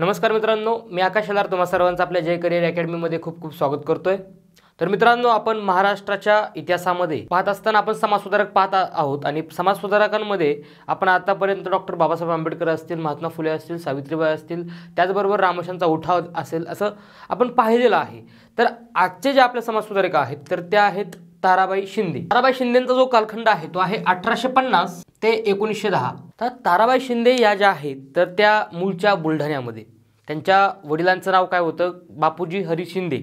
नमस्कार मित्रांनो मी आकाश अलार तुम्हा सर्वांचं आपल्या जय करिअर अकॅडमीमध्ये खूप खूप स्वागत करतोय तर मित्रांनो आपण महाराष्ट्राच्या इतिहासामध्ये पाहत असताना आपण समाजसुधारक पाहत आहोत आणि समाजसुधारकांमध्ये आपण आतापर्यंत डॉक्टर बाबासाहेब आंबेडकर असतील महात्मा फुले असतील सावित्रीबाई असतील त्याचबरोबर रामशांचा उठाव असेल असं आपण पाहिलेलं आहे तर आजचे जे आपले समाजसुधारक आहेत तर त्या आहेत ताराबाई शिंदे ताराबाई शिंदेचा जो कालखंड आहे तो आहे अठराशे पन्नास ते एकोणीसशे दहा तर ताराबाई शिंदे या ज्या आहेत तर त्या मूळच्या बुलढाण्यामध्ये त्यांच्या वडिलांचं नाव काय होतं बापूजी हरी शिंदे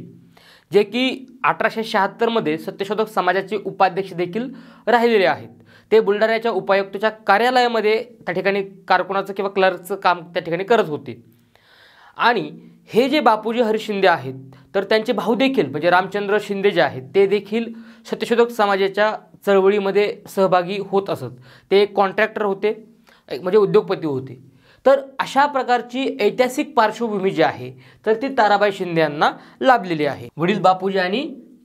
जे की अठराशे शहात्तरमध्ये सत्यशोधक समाजाचे उपाध्यक्ष देखील राहिलेले आहेत ते बुलढाण्याच्या उपायुक्तच्या कार्यालयामध्ये त्या ठिकाणी कारकुनाचं किंवा क्लर्कचं काम त्या ठिकाणी करत होते आणि हे जे बापूजी हरी शिंदे आहेत तर त्यांचे भाऊ देखील म्हणजे रामचंद्र शिंदे जे आहेत ते देखील सत्यशोधक समाजाच्या चळवळीमध्ये सहभागी होत असत ते कॉन्ट्रॅक्टर होते म्हणजे उद्योगपती होते तर अशा प्रकारची ऐतिहासिक पार्श्वभूमी जी आहे तर ती ताराबाई शिंदे यांना लाभलेली आहे वडील बापूजी आणि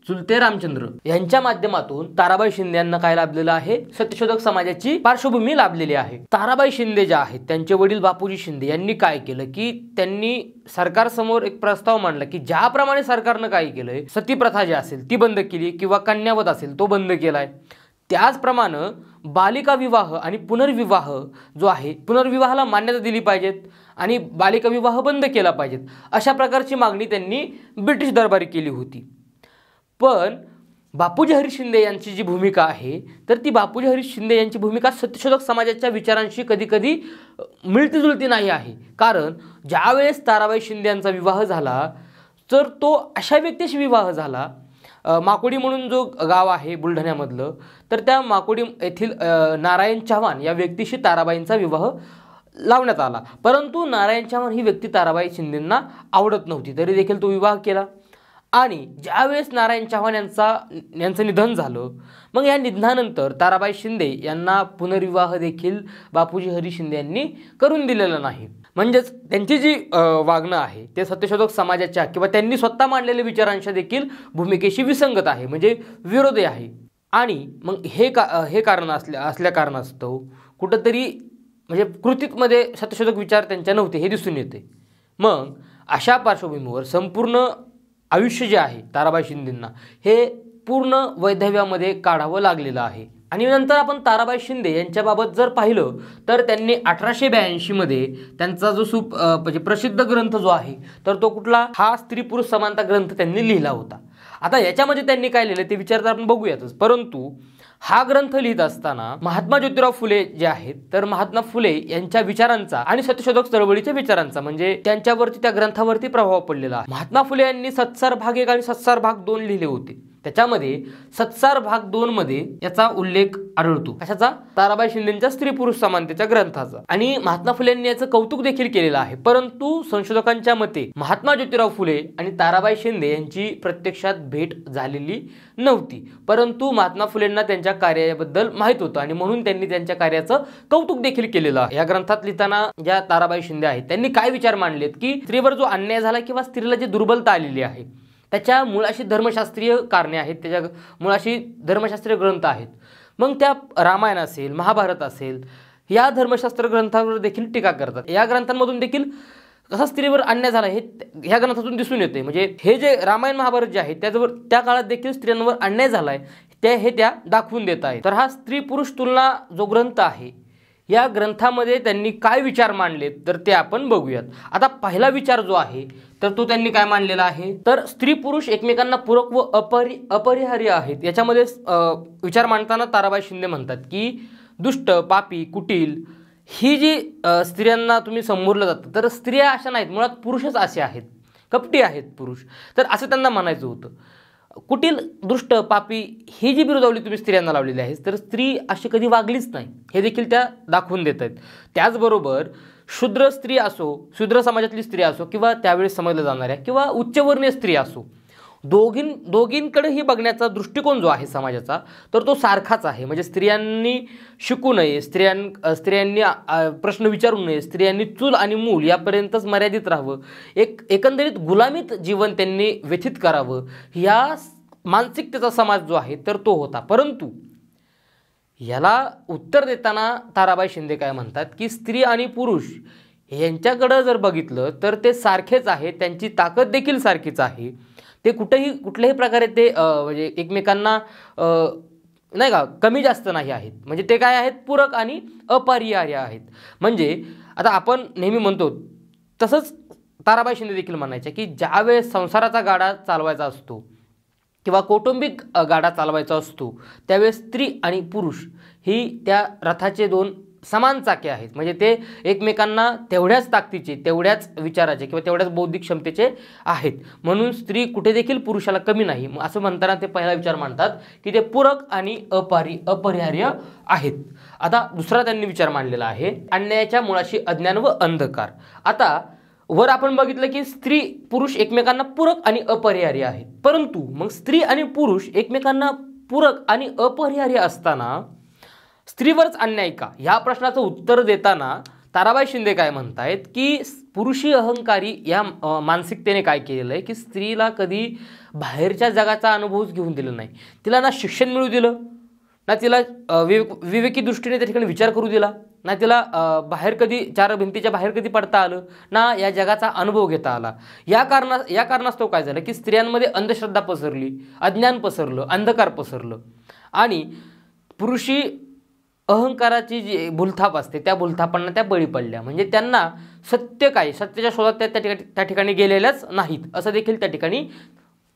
चुलते रामचंद्र यांच्या माध्यमातून ताराबाई शिंदे यांना काय लाभलेलं आहे सत्यशोधक समाजाची पार्श्वभूमी लाभलेली आहे ताराबाई शिंदे ज्या आहेत त्यांचे वडील बापूजी शिंदे यांनी काय केलं की त्यांनी सरकारसमोर एक प्रस्ताव मांडला की ज्याप्रमाणे सरकारनं काय केलंय सती प्रथा जी असेल ती बंद केली किंवा कन्यावत असेल तो बंद केलाय त्याचप्रमाणे बालिका विवाह आणि पुनर्विवाह जो आहे पुनर्विवाहाला मान्यता दिली पाहिजेत आणि बालिका विवाह बंद केला पाहिजेत अशा प्रकारची मागणी त्यांनी ब्रिटिश दरबारी केली होती पण बापूजी हरीश शिंदे यांची जी भूमिका आहे तर ती बापूजी हरीश शिंदे यांची भूमिका सत्यशोधक समाजाच्या विचारांशी कधीकधी मिळती जुळती नाही आहे कारण ज्यावेळेस ताराबाई शिंदे यांचा विवाह झाला तर तो अशा व्यक्तीशी विवाह झाला माकोडी म्हणून जो गाव आहे बुलढाण्यामधलं तर त्या माकोडी येथील नारायण चव्हाण या व्यक्तीशी ताराबाईंचा विवाह लावण्यात आला परंतु नारायण चव्हाण ही व्यक्ती ताराबाई शिंदेंना आवडत नव्हती तरी देखील तो विवाह केला आणि ज्यावेळेस नारायण चव्हाण यांचा यांचं निधन झालं मग या निधनानंतर ताराबाई शिंदे यांना पुनर्विवाह देखील बापूजी हरी शिंदे यांनी करून दिलेला नाही म्हणजेच त्यांची जी वागणं आहे ते सत्यशोधक समाजाच्या किंवा त्यांनी स्वतः मांडलेल्या विचारांच्या देखील भूमिकेशी विसंगत आहे म्हणजे विरोधी आहे आणि मग हे का हे कारण असल्या असल्या कारणास्तव कुठंतरी म्हणजे कृतीमध्ये सत्यशोधक विचार त्यांच्या नव्हते हे दिसून येते मग अशा पार्श्वभूमीवर संपूर्ण आयुष्य जे आहे ताराबाई शिंदेंना हे पूर्ण वैधव्यामध्ये काढावं लागलेलं आहे आणि नंतर आपण ताराबाई शिंदे यांच्याबाबत जर पाहिलं तर त्यांनी अठराशे ब्याऐंशीमध्ये त्यांचा जो सुप म्हणजे प्रसिद्ध ग्रंथ जो आहे तर तो कुठला हा स्त्री पुरुष समानता ग्रंथ त्यांनी लिहिला होता आता याच्यामध्ये त्यांनी काय लिहिलं ते तर आपण बघूयातच परंतु हा ग्रंथ लिहित असताना महात्मा ज्योतिराव फुले जे आहेत तर महात्मा फुले यांच्या विचारांचा आणि सत्यशोधक चळवळीच्या विचारांचा म्हणजे त्यांच्यावरती त्या ग्रंथावरती प्रभाव पडलेला महात्मा फुले यांनी सत्सार भाग एक आणि सत्सार भाग दोन लिहिले होते त्याच्यामध्ये सत्सार भाग दोन मध्ये याचा उल्लेख आढळतो कशाचा ताराबाई शिंदेच्या स्त्री पुरुष समानतेच्या ग्रंथाचा आणि महात्मा फुले यांनी याचं कौतुक देखील केलेलं आहे परंतु संशोधकांच्या मते महात्मा ज्योतिराव फुले आणि ताराबाई शिंदे यांची प्रत्यक्षात भेट झालेली नव्हती परंतु महात्मा फुलेंना त्यांच्या कार्याबद्दल माहीत होतं आणि म्हणून त्यांनी त्यांच्या कार्याचं कौतुक देखील केलेलं आहे या ग्रंथात लिहिताना ज्या ताराबाई शिंदे आहेत त्यांनी काय विचार मांडलेत की स्त्रीवर जो अन्याय झाला किंवा स्त्रीला जी दुर्बलता आलेली आहे त्याच्या मुळाशी धर्मशास्त्रीय कारणे आहेत त्याच्या मुळाशी धर्मशास्त्रीय ग्रंथ आहेत मग त्या रामायण असेल महाभारत असेल या धर्मशास्त्र ग्रंथांवर देखील टीका करतात या ग्रंथांमधून देखील कसा स्त्रीवर अन्याय झाला हे ह्या ग्रंथातून दिसून येते म्हणजे हे जे रामायण महाभारत जे आहे त्याच्यावर त्या काळात देखील स्त्रियांवर अन्याय झाला आहे ते हे त्या दाखवून देत आहे तर हा स्त्री पुरुष तुलना जो ग्रंथ आहे या ग्रंथामध्ये त्यांनी काय विचार मांडलेत तर ते आपण बघूयात आता पहिला विचार जो आहे तर तो त्यांनी काय मांडलेला आहे तर स्त्री पुरुष एकमेकांना पूरक व अपरि अपरिहार्य आहेत याच्यामध्ये विचार मांडताना ताराबाई शिंदे म्हणतात की दुष्ट पापी कुटील ही जी स्त्रियांना तुम्ही संबोधलं जातं तर स्त्रिया अशा नाहीत मुळात पुरुषच असे आहेत कपटी आहेत पुरुष तर असं त्यांना म्हणायचं होतं कुटील दृष्ट पापी ही जी बिरुदावली तुम्ही स्त्रियांना लावलेली आहे तर स्त्री अशी कधी वागलीच नाही हे देखील त्या दाखवून देत आहेत त्याचबरोबर शूद्र स्त्री असो शूद्र समाजातली स्त्री असो किंवा त्यावेळेस समजल्या जाणाऱ्या किंवा उच्चवर्णीय स्त्री असो दोघीं दोघींकडेही बघण्याचा दृष्टिकोन जो आहे समाजाचा तर तो सारखाच आहे म्हणजे स्त्रियांनी शिकू नये स्त्रियां स्त्रियांनी प्रश्न विचारू नये स्त्रियांनी चूल आणि मूल यापर्यंतच मर्यादित राहावं एक एकंदरीत गुलामीत जीवन त्यांनी व्यथित करावं ह्या मानसिकतेचा समाज जो आहे तर तो होता परंतु याला उत्तर देताना ताराबाई शिंदे काय म्हणतात की स्त्री आणि पुरुष यांच्याकडं जर बघितलं तर ते सारखेच आहे त्यांची ताकद देखील सारखीच आहे ते कुठेही कुठल्याही प्रकारे ते म्हणजे एकमेकांना नाही का कमी जास्त नाही आहेत म्हणजे ते काय आहेत पूरक आणि अपरिहार्य आहेत म्हणजे आता आपण नेहमी म्हणतो तसंच ताराबाई शिंदे देखील म्हणायच्या की ज्यावेळेस संसाराचा गाडा चालवायचा असतो किंवा कौटुंबिक गाडा चालवायचा असतो त्यावेळेस स्त्री आणि पुरुष ही त्या रथाचे दोन समान चाके आहेत म्हणजे ते एकमेकांना तेवढ्याच ताकदीचे तेवढ्याच विचाराचे किंवा तेवढ्याच बौद्धिक क्षमतेचे आहेत म्हणून स्त्री कुठे देखील पुरुषाला कमी नाही असं म्हणताना ते पहिला विचार मांडतात की ते पूरक आणि अपारी अपरिहार्य आहेत आता दुसरा त्यांनी विचार मांडलेला आहे अन्यायाच्या मुळाशी अज्ञान व अंधकार आता वर आपण बघितलं की स्त्री पुरुष एकमेकांना पूरक आणि अपरिहार्य आहेत परंतु मग स्त्री आणि पुरुष एकमेकांना पूरक आणि अपरिहार्य असताना स्त्रीवरच अन्याय का ह्या प्रश्नाचं उत्तर देताना ताराबाई शिंदे काय म्हणतायत की पुरुषी अहंकारी या मानसिकतेने काय केलेलं आहे की स्त्रीला कधी बाहेरच्या जगाचा अनुभवच घेऊन दिला नाही तिला ना शिक्षण मिळू दिलं ना तिला विवेक विवेकी दृष्टीने त्या ठिकाणी विचार करू दिला ना तिला बाहेर कधी चार भिंतीच्या बाहेर कधी पडता आलं ना या जगाचा अनुभव घेता आला या कारणा या कारणास्तव काय झालं की स्त्रियांमध्ये अंधश्रद्धा पसरली अज्ञान पसरलं अंधकार पसरलं आणि पुरुषी अहंकाराची जी भुलथाप असते त्या भुलथापांना त्या बळी पडल्या म्हणजे त्यांना सत्य काय सत्याच्या शोधात त्या त्या ठिकाणी गेलेल्याच नाहीत असं देखील त्या ठिकाणी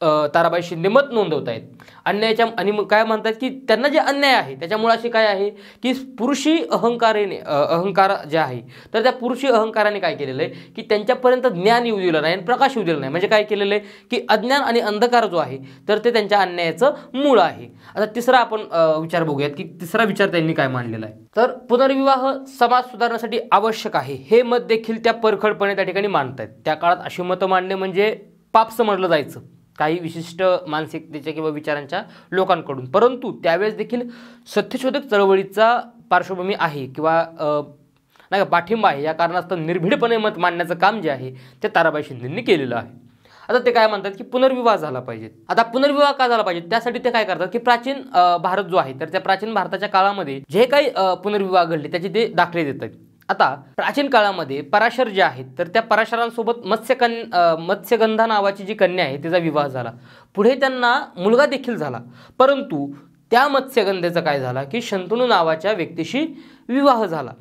ताराबाई शिंदे मत नोंदवत आहेत अन्यायाच्या आणि काय म्हणतात की त्यांना जे अन्याय आहे त्याच्यामुळे असे काय आहे की पुरुषी अहंकारेने अहंकार जे आहे तर त्या पुरुषी अहंकाराने काय केलेलं आहे की त्यांच्यापर्यंत ज्ञान येऊ दिलं नाही आणि प्रकाश येऊ दिलं नाही म्हणजे काय केलेलं आहे की अज्ञान आणि अंधकार जो आहे तर ते त्यांच्या अन्यायाचं मूळ आहे आता तिसरा आपण विचार बघूयात की तिसरा विचार त्यांनी काय मांडलेला आहे तर पुनर्विवाह समाज सुधारण्यासाठी आवश्यक आहे हे मत देखील त्या परखडपणे त्या ठिकाणी मांडत त्या काळात अशी मतं मांडणे म्हणजे पाप समजलं जायचं काही विशिष्ट मानसिकतेच्या किंवा विचारांच्या लोकांकडून परंतु त्यावेळेस देखील सत्यशोधक चळवळीचा पार्श्वभूमी आहे किंवा नाही का पाठिंबा आहे या कारणास्तव निर्भीडपणे मत मांडण्याचं काम जे आहे ते ताराबाई शिंदेंनी केलेलं आहे आता ते काय म्हणतात की पुनर्विवाह झाला पाहिजे आता पुनर्विवाह का झाला पाहिजे त्यासाठी ते काय करतात की प्राचीन भारत जो आहे तर त्या प्राचीन भारताच्या काळामध्ये जे काही पुनर्विवाह घडले त्याचे ते दाखले देतात आता प्राचीन काळामध्ये पराशर जे आहेत तर त्या पराशरांसोबत मत्स्यकन मत्स्यगंधा नावाची जी कन्या आहे तिचा विवाह झाला पुढे त्यांना मुलगा देखील झाला परंतु त्या मत्स्यगंधेचा काय झाला की शंतनू नावाच्या व्यक्तीशी विवाह झाला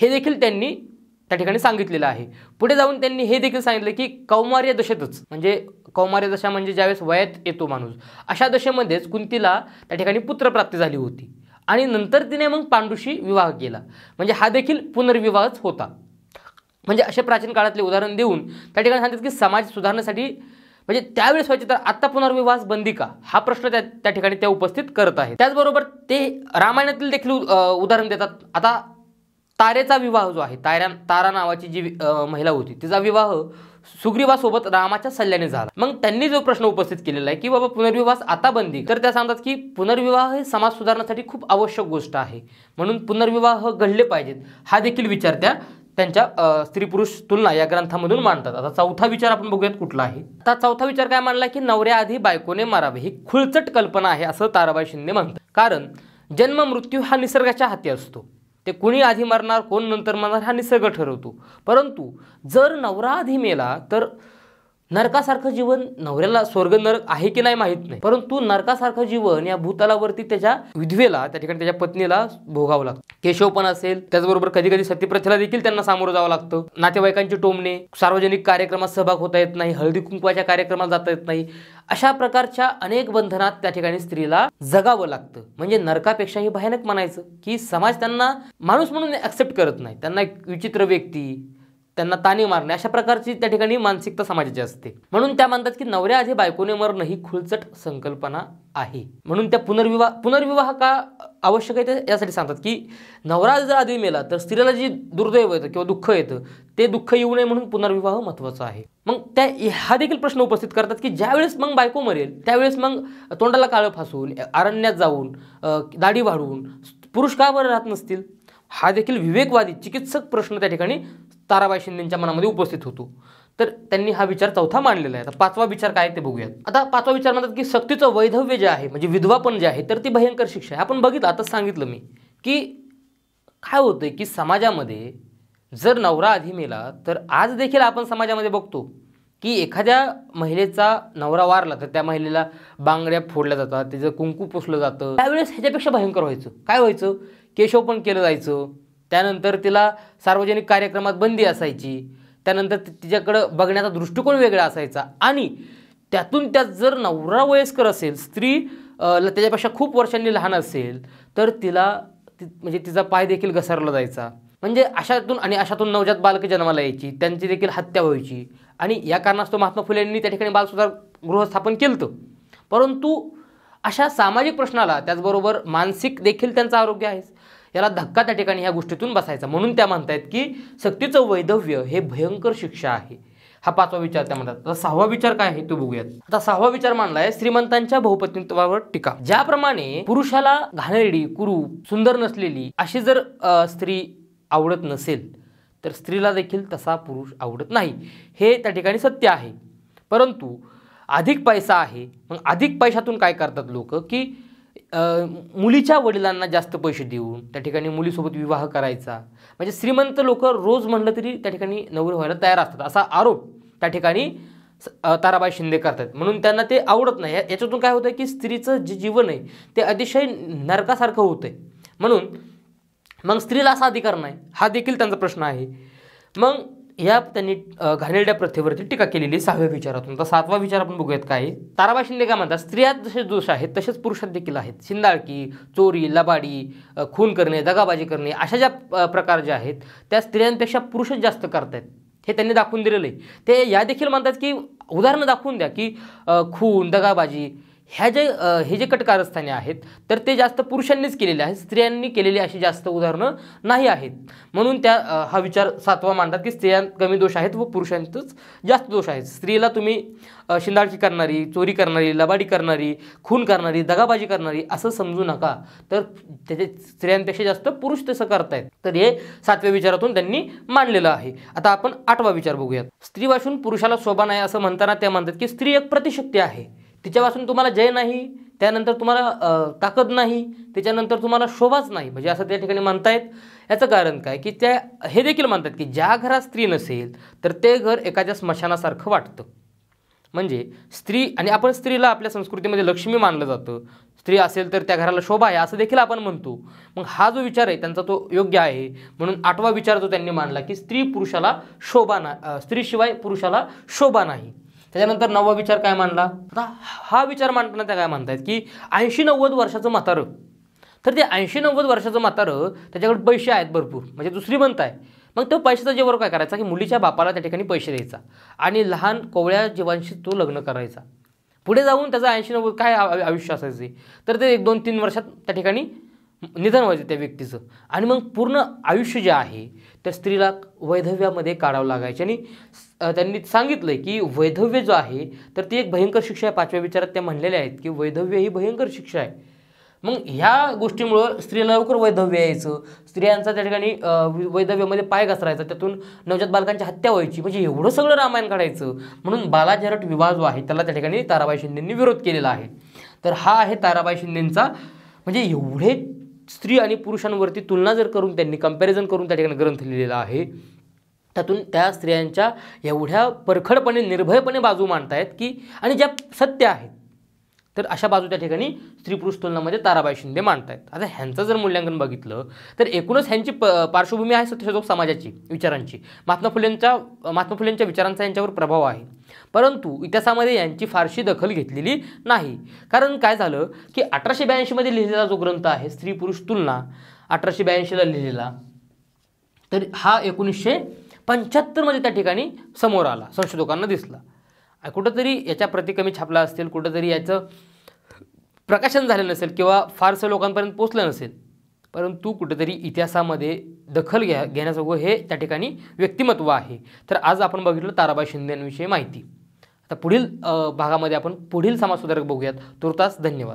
हे देखील त्यांनी त्या ठिकाणी सांगितलेलं आहे पुढे जाऊन त्यांनी हे देखील सांगितलं की कौमार्य दशेतच म्हणजे कौमार्य दशा म्हणजे ज्यावेळेस वयात येतो माणूस अशा दशेमध्येच कुंतीला त्या ठिकाणी पुत्रप्राप्ती झाली होती आणि नंतर तिने मग पांडुशी विवाह केला म्हणजे हा देखील पुनर्विवाहच होता म्हणजे असे प्राचीन काळातले उदाहरण देऊन त्या ठिकाणी सांगतात की समाज सुधारण्यासाठी म्हणजे त्यावेळेस व्हायचे तर आत्ता पुनर्विवाह बंदी का हा प्रश्न त्या त्या ठिकाणी त्या उपस्थित करत आहेत त्याचबरोबर ते रामायणातील देखील उदाहरण देतात आता तारेचा विवाह जो आहे तारा तारा नावाची जी महिला होती तिचा विवाह सुग्रीवासोबत रामाच्या सल्ल्याने झाला मग त्यांनी जो प्रश्न उपस्थित केलेला आहे की बाबा पुनर्विवाह आता बंदी तर त्या सांगतात की पुनर्विवाह हे समाज सुधारण्यासाठी खूप आवश्यक गोष्ट आहे म्हणून पुनर्विवाह घडले पाहिजेत हा देखील विचार त्या त्यांच्या स्त्री पुरुष तुलना या ग्रंथामधून मांडतात आता चौथा विचार आपण बघूयात कुठला आहे आता चौथा विचार काय मांडला की नवऱ्याआधी बायकोने मारावे ही खुळचट कल्पना आहे असं ताराबाई शिंदे म्हणतात कारण जन्म मृत्यू हा निसर्गाच्या हाती असतो ते कोणी आधी मरणार कोण नंतर मरणार हा निसर्ग ठरवतो परंतु जर नवरा आधी मेला तर नरकासारखं जीवन नवऱ्याला स्वर्ग नरक आहे की नाही माहीत नाही परंतु नरकासारखं जीवन या भूतालावरती त्याच्या विधवेला त्या ठिकाणी त्याच्या पत्नीला भोगावं लागतं केशव पण असेल त्याचबरोबर कधी कधी सत्यप्रथेला देखील त्यांना सामोरं जावं लागतं नातेवाईकांची टोमणे सार्वजनिक कार्यक्रमात सहभाग होता येत नाही हळदी कुंकवाच्या कार्यक्रमात जाता येत नाही अशा प्रकारच्या अनेक बंधनात त्या ठिकाणी स्त्रीला जगावं लागतं म्हणजे नरकापेक्षा हे भयानक म्हणायचं की समाज त्यांना माणूस म्हणून ऍक्सेप्ट करत नाही त्यांना एक विचित्र व्यक्ती त्यांना ताणी मारणे अशा प्रकारची त्या ठिकाणी मानसिकता समाजाची असते म्हणून त्या मानतात की नवऱ्या आधी बायकोने मरणं ही खुलचट संकल्पना आहे म्हणून त्या पुनर्विवाह पुनर्विवाह का आवश्यक आहे ते यासाठी सांगतात की नवरा जर आधी मेला तर स्त्रीला जी दुर्दैव येतं किंवा दुःख येतं ते दुःख येऊ नये म्हणून पुनर्विवाह महत्वाचा आहे मग त्या हा देखील प्रश्न उपस्थित करतात की ज्यावेळेस मग बायको मरेल त्यावेळेस मग तोंडाला काळं फासून अरण्यात जाऊन दाढी वाढवून पुरुष का बरं राहत नसतील हा देखील विवेकवादी चिकित्सक प्रश्न त्या ठिकाणी ताराबाई शिंदेच्या मनामध्ये उपस्थित होतो तर त्यांनी हा विचार चौथा मांडलेला आहे आता पाचवा विचार काय ते बघूयात आता पाचवा विचार म्हणतात की सक्तीचं वैधव्य जे आहे म्हणजे विधवापण जे आहे तर ती भयंकर शिक्षा आहे आपण बघितलं आताच सांगितलं मी की काय होतं की समाजामध्ये जर नवरा आधी मेला तर आज देखील आपण समाजामध्ये बघतो की एखाद्या महिलेचा नवरा वारला तर त्या महिलेला बांगड्या फोडल्या जातात त्याचं कुंकू पुसलं जातं त्यावेळेस ह्याच्यापेक्षा भयंकर व्हायचं काय व्हायचं केशव पण केलं जायचं त्यानंतर तिला सार्वजनिक कार्यक्रमात बंदी असायची त्यानंतर तिच्याकडं बघण्याचा दृष्टिकोन वेगळा असायचा आणि त्यातून त्यात जर नवरा वयस्कर असेल स्त्री त्याच्यापेक्षा खूप वर्षांनी लहान असेल तर तिला ति म्हणजे तिचा पाय देखील घसरला जायचा म्हणजे अशातून आणि अशातून नवजात बालक जन्माला यायची त्यांची देखील हत्या व्हायची आणि या कारणास्तव महात्मा फुले यांनी त्या ठिकाणी बालसुधार गृह स्थापन केलं परंतु अशा सामाजिक प्रश्नाला त्याचबरोबर मानसिक देखील त्यांचं आरोग्य आहेच याला धक्का त्या ठिकाणी ह्या गोष्टीतून बसायचा म्हणून त्या म्हणतायत की सक्तीचं वैधव्य हे भयंकर शिक्षा आहे हा पाचवा विचार त्या म्हणतात आता सहावा विचार काय आहे तो बघूयात आता सहावा विचार मानलाय श्रीमंतांच्या बहुपत्नीत्वावर टीका ज्याप्रमाणे पुरुषाला घाणेरडी कुरू सुंदर नसलेली अशी जर स्त्री आवडत नसेल तर स्त्रीला देखील तसा पुरुष आवडत नाही हे त्या ठिकाणी सत्य आहे परंतु अधिक पैसा आहे मग अधिक पैशातून काय करतात लोक की मुलीच्या वडिलांना जास्त पैसे देऊन त्या ठिकाणी मुलीसोबत विवाह करायचा म्हणजे श्रीमंत लोक रोज म्हणलं तरी त्या ठिकाणी नवरे व्हायला तयार असतात असा आरोप त्या ठिकाणी ताराबाई शिंदे करतात म्हणून त्यांना ते आवडत नाही याच्यातून काय होतं की स्त्रीचं जे जीवन आहे ते अतिशय नरकासारखं होतं म्हणून मग स्त्रीला असा अधिकार नाही हा देखील त्यांचा प्रश्न आहे मग या त्यांनी घाणेरड्या प्रथेवरती टीका केलेली सहाव्या विचारातून तर सातवा विचार आपण बघूयात काय ताराबा शिंदे काय म्हणतात स्त्रियात जसे दोष आहेत तसेच पुरुषात देखील आहेत शिंदाळकी चोरी लबाडी खून करणे दगाबाजी करणे अशा ज्या प्रकार ज्या आहेत त्या स्त्रियांपेक्षा पुरुषच जास्त करतायत हे त्यांनी दाखवून दिलेलं आहे ते या देखील म्हणतात की उदाहरणं दाखवून द्या की खून दगाबाजी ह्या जे हे जे कटकारस्थाने आहेत तर ते जास्त पुरुषांनीच केलेले आहेत स्त्रियांनी केलेली अशी जास्त उदाहरणं नाही आहेत म्हणून त्या हा विचार सातवा मांडतात की स्त्रियां कमी दोष आहेत व पुरुषांतच जास्त दोष आहेत स्त्रीला तुम्ही शिंदाळकी करणारी चोरी करणारी लबाडी करणारी खून करणारी दगाबाजी करणारी असं समजू नका तर त्याचे स्त्रियांपेक्षा जास्त पुरुष तसं करतायत तर हे सातव्या विचारातून त्यांनी मांडलेलं आहे आता आपण आठवा विचार बघूयात स्त्री वाचून पुरुषाला शोभा नाही असं म्हणताना त्या म्हणतात की स्त्री एक प्रतिशक्ती आहे तिच्यापासून तुम्हाला जय नाही त्यानंतर तुम्हाला ताकद नाही त्याच्यानंतर तुम्हाला शोभाच नाही म्हणजे असं त्या ठिकाणी म्हणतायत याचं कारण काय की त्या हे देखील म्हणतात की ज्या घरात स्त्री नसेल तर ते घर एखाद्या स्मशानासारखं वाटतं म्हणजे स्त्री आणि आपण स्त्रीला आपल्या संस्कृतीमध्ये लक्ष्मी मानलं जातं स्त्री असेल तर त्या घराला शोभा आहे असं देखील आपण म्हणतो मग हा जो विचार आहे त्यांचा तो योग्य आहे म्हणून आठवा विचार जो त्यांनी मानला की स्त्री पुरुषाला शोभा ना स्त्रीशिवाय पुरुषाला शोभा नाही त्याच्यानंतर नवा विचार काय मांडला आता हा विचार मांडताना त्या काय मानतायत की ऐंशी नव्वद वर्षाचं म्हातारं तर ते ऐंशी नव्वद वर्षाचं म्हातारं त्याच्याकडे पैसे आहेत भरपूर म्हणजे दुसरी बनत आहे मग तो पैशाचा जेवर काय करायचा की मुलीच्या बापाला त्या ठिकाणी पैसे द्यायचा आणि लहान कोवळ्या जीवांशी तो लग्न करायचा पुढे जाऊन त्याचा ऐंशी नव्वद काय आयुष्य असायचे तर ते एक दोन तीन वर्षात त्या ठिकाणी निधन व्हायचं त्या व्यक्तीचं आणि मग पूर्ण आयुष्य जे आहे त्या स्त्रीला वैधव्यामध्ये काढावं लागायचे आणि त्यांनी सांगितलं आहे की वैधव्य जो आहे तर ती एक भयंकर शिक्षा आहे पाचव्या विचारात त्या म्हणलेल्या आहेत की वैधव्य ही भयंकर शिक्षा आहे मग ह्या गोष्टीमुळं स्त्रीला लवकर वैधव्य यायचं स्त्रियांचा त्या ठिकाणी वैधव्यामध्ये पाय घसरायचा त्यातून नवजात बालकांची हत्या व्हायची म्हणजे एवढं सगळं रामायण काढायचं म्हणून बालाजरट विवाह जो आहे त्याला त्या ठिकाणी ताराबाई शिंदेंनी विरोध केलेला आहे तर हा आहे ताराबाई शिंदेंचा म्हणजे एवढे स्त्री आणि पुरुषांवरती तुलना जर करून त्यांनी कंपॅरिझन करून त्या ठिकाणी ग्रंथ लिहिलेला आहे त्यातून त्या स्त्रियांच्या एवढ्या परखडपणे निर्भयपणे बाजू मांडतायत की आणि ज्या सत्य आहेत तर अशा बाजू त्या ठिकाणी स्त्री पुरुष तुलनामध्ये ताराबाई शिंदे मांडतायत आता ह्यांचं जर मूल्यांकन बघितलं तर एकूणच ह्यांची प पार्श्वभूमी आहे सत्यशोधक समाजाची विचारांची महात्मा फुलेंचा महात्मा फुलेंच्या विचारांचा यांच्यावर प्रभाव आहे परंतु इतिहासामध्ये यांची फारशी दखल घेतलेली नाही कारण काय झालं की अठराशे ब्याऐंशीमध्ये लिहिलेला जो ग्रंथ आहे स्त्री पुरुष तुलना अठराशे ब्याऐंशीला लिहिलेला तर हा एकोणीसशे पंच्याहत्तरमध्ये त्या ठिकाणी समोर आला संशोधकांना दिसला कुठंतरी याच्या प्रतिकमी छापला असतील कुठंतरी याचं प्रकाशन झालं नसेल किंवा फारसं लोकांपर्यंत पोचलं नसेल परंतु कुठेतरी इतिहासामध्ये दखल घ्या घेण्याजोगं हे त्या ठिकाणी व्यक्तिमत्व आहे तर आज आपण बघितलं ताराबाई शिंदे माहिती आता पुढील भागामध्ये आपण पुढील समाजसुधारक बघूयात तुर्तास धन्यवाद